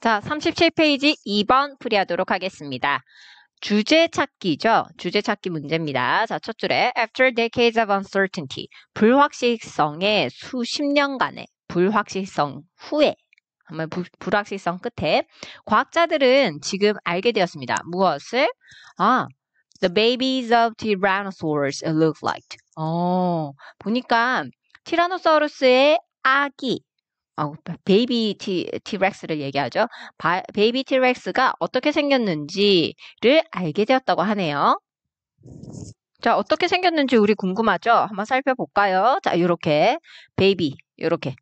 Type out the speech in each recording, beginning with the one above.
자, 37페이지 2번 풀이하도록 하겠습니다. 주제 찾기죠. 주제 찾기 문제입니다. 자, 첫 줄에 After decades of uncertainty, 불확실성의 수십 년간의 불확실성 후에 한번 부, 불확실성 끝에 과학자들은 지금 알게 되었습니다. 무엇을? 아, the babies of tyrannosaurs look like. 어, 보니까 티라노사우루스의 아기 어, 베이비 티, 티렉스를 얘기하죠. 바, 베이비 티렉스가 어떻게 생겼는지를 알게 되었다고 하네요. 자, 어떻게 생겼는지 우리 궁금하죠? 한번 살펴볼까요? 자, 요렇게 베이비 요렇게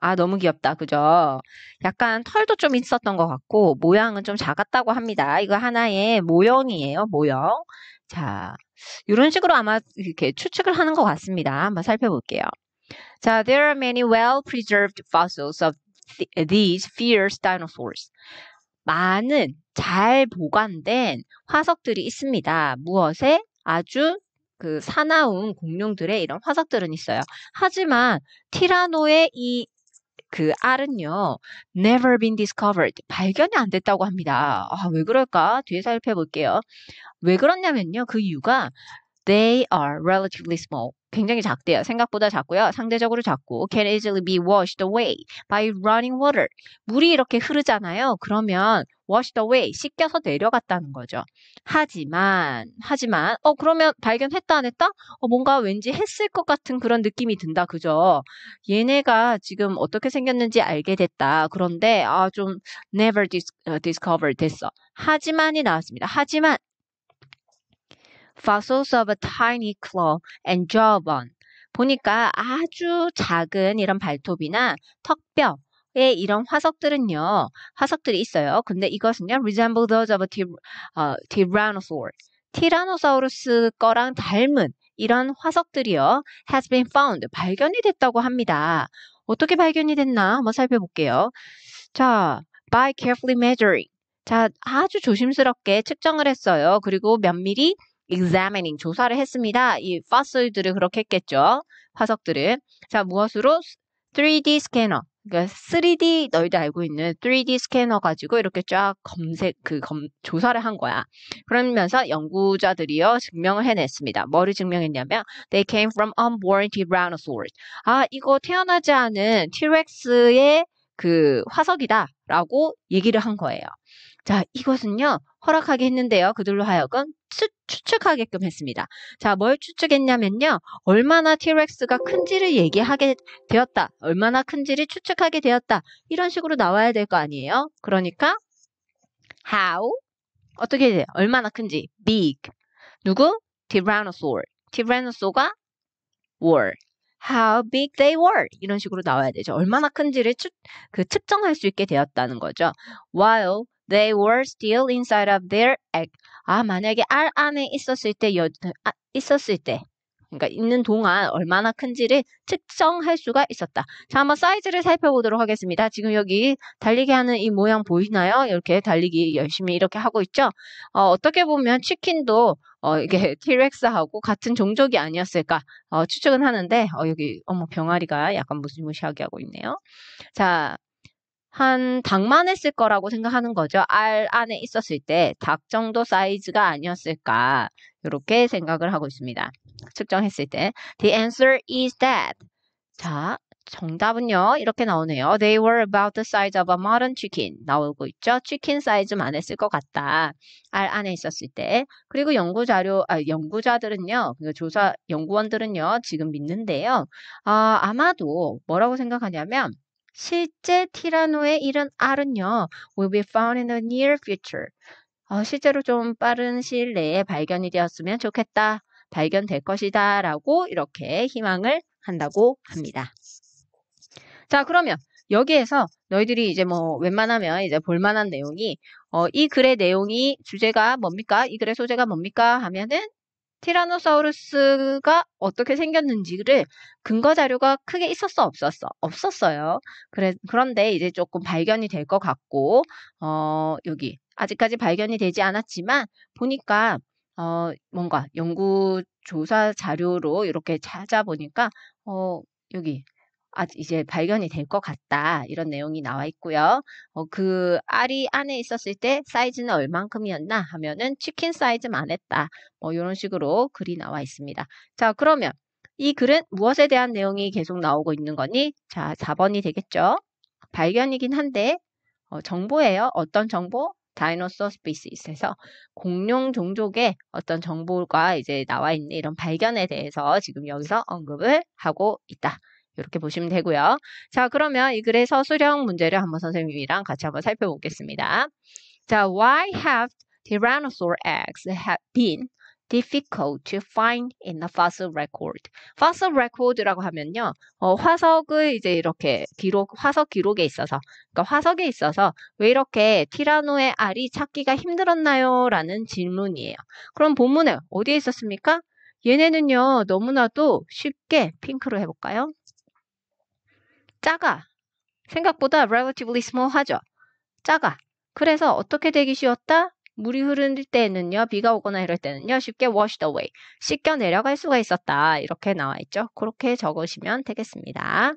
아, 너무 귀엽다. 그죠? 약간 털도 좀 있었던 것 같고, 모양은 좀 작았다고 합니다. 이거 하나의 모형이에요, 모형. 자, 이런 식으로 아마 이렇게 추측을 하는 것 같습니다. 한번 살펴볼게요. 자, there are many well-preserved fossils of these fierce dinosaurs. 많은 잘 보관된 화석들이 있습니다. 무엇에? 아주 그 사나운 공룡들의 이런 화석들은 있어요. 하지만 티라노의 이 그 알은요, never been discovered. 발견이 안 됐다고 합니다. 아, 왜 그럴까? 뒤에 살펴볼게요. 왜 그렇냐면요. 그 이유가 They are relatively small. 굉장히 작대요. 생각보다 작고요. 상대적으로 작고 can easily be washed away by running water. 물이 이렇게 흐르잖아요. 그러면 washed away 씻겨서 내려갔다는 거죠. 하지만 하지만 어 그러면 발견했다 안 했다? 어 뭔가 왠지 했을 것 같은 그런 느낌이 든다. 그죠? 얘네가 지금 어떻게 생겼는지 알게 됐다. 그런데 아좀 never dis, 어, discover 됐어. 하지만이 나왔습니다. 하지만 fossils of a tiny claw and jawbone. 보니까 아주 작은 이런 발톱이나 턱뼈, 이런 화석들은요, 화석들이 있어요. 근데 이것은요, resemble those of a 티, 어, tyrannosaur. 티라노사우루스 거랑 닮은 이런 화석들이요, has been found. 발견이 됐다고 합니다. 어떻게 발견이 됐나 한번 살펴볼게요. 자, by carefully measuring. 자, 아주 조심스럽게 측정을 했어요. 그리고 면밀히 examining 조사를 했습니다. 이 f o s s i 들을 그렇게 했겠죠. 화석들을. 자, 무엇으로 3D 스캐너. 그러니까 3D 너희들 알고 있는 3D 스캐너 가지고 이렇게 쫙 검색 그 검, 조사를 한 거야. 그러면서 연구자들이요 증명을 해냈습니다. 뭐를 증명했냐면 they came from unborn tyrannosaurs. 아 이거 태어나지 않은 t r e x 의그 화석이다라고 얘기를 한 거예요. 자, 이것은요, 허락하게 했는데요. 그들로 하여금 추, 추측하게끔 했습니다. 자, 뭘 추측했냐면요. 얼마나 t r e x 가 큰지를 얘기하게 되었다. 얼마나 큰지를 추측하게 되었다. 이런 식으로 나와야 될 거 아니에요? 그러니까, how? 어떻게 돼요? 얼마나 큰지. big. 누구? tyrannosaur. tyrannosaur가 were. how big they were 이런 식으로 나와야 되죠. 얼마나 큰지를 추, 그 측정할 수 있게 되었다는 거죠. while They were still inside of their egg. 아, 만약에 알 안에 있었을 때, 여, 아, 있었을 때. 그러니까 있는 동안 얼마나 큰지를 측정할 수가 있었다. 자, 한번 사이즈를 살펴보도록 하겠습니다. 지금 여기 달리기 하는 이 모양 보이나요? 이렇게 달리기 열심히 이렇게 하고 있죠? 어, 떻게 보면 치킨도 어, 이게 티렉스하고 같은 종족이 아니었을까 어, 추측은 하는데 어, 여기 어머 병아리가 약간 무시무시하게 하고 있네요. 자, 한 닭만 했을 거라고 생각하는 거죠. 알 안에 있었을 때 닭 정도 사이즈가 아니었을까 이렇게 생각을 하고 있습니다. 측정했을 때 The answer is that. 자, 정답은요. 이렇게 나오네요. They were about the size of a modern chicken. 나오고 있죠. 치킨 사이즈만 했을 것 같다. 알 안에 있었을 때. 그리고 연구 자료, 아, 연구자들은요. 조사 연구원들은요. 지금 믿는데요. 아, 아마도 뭐라고 생각하냐면 실제 티라노의 이런 알은요, will be found in the near future. 어, 실제로 좀 빠른 시일 내에 발견이 되었으면 좋겠다. 발견될 것이다. 라고 이렇게 희망을 한다고 합니다. 자, 그러면 여기에서 너희들이 이제 뭐 웬만하면 이제 볼만한 내용이, 어, 이 글의 내용이 주제가 뭡니까? 이 글의 소재가 뭡니까? 하면은 티라노사우루스가 어떻게 생겼는지를 근거 자료가 크게 있었어 없었어 없었어요. 그래, 그런데 이제 조금 발견이 될 것 같고 어, 여기 아직까지 발견이 되지 않았지만 보니까 어, 뭔가 연구 조사 자료로 이렇게 찾아보니까 어, 여기 아, 이제 발견이 될 것 같다. 이런 내용이 나와 있고요. 어, 그 알이 안에 있었을 때 사이즈는 얼만큼이었나 하면은 치킨 사이즈만 했다. 뭐 이런 식으로 글이 나와 있습니다. 자, 그러면 이 글은 무엇에 대한 내용이 계속 나오고 있는 거니? 자, 4번이 되겠죠. 발견이긴 한데 어, 정보예요. 어떤 정보? 다이노소 스피시스에서 공룡 종족의 어떤 정보가 이제 나와 있는 이런 발견에 대해서 지금 여기서 언급을 하고 있다. 이렇게 보시면 되고요. 자, 그러면 이 글에서 수령 문제를 한번 선생님이랑 같이 한번 살펴보겠습니다. 자, why have Tyrannosaur eggs have been difficult to find in the fossil record. fossil record라고 하면요, 어, 화석을 이제 이렇게 기록, 화석 기록에 있어서, 그러니까 화석에 있어서 왜 이렇게 티라노의 알이 찾기가 힘들었나요? 라는 질문이에요. 그럼 본문에 어디에 있었습니까? 얘네는요, 너무나도 쉽게 핑크로 해볼까요? 작아. 생각보다 relatively small 하죠. 작아. 그래서 어떻게 되기 쉬웠다? 물이 흐를 때는요, 비가 오거나 이럴 때는요, 쉽게 washed away, 씻겨 내려갈 수가 있었다. 이렇게 나와 있죠. 그렇게 적으시면 되겠습니다.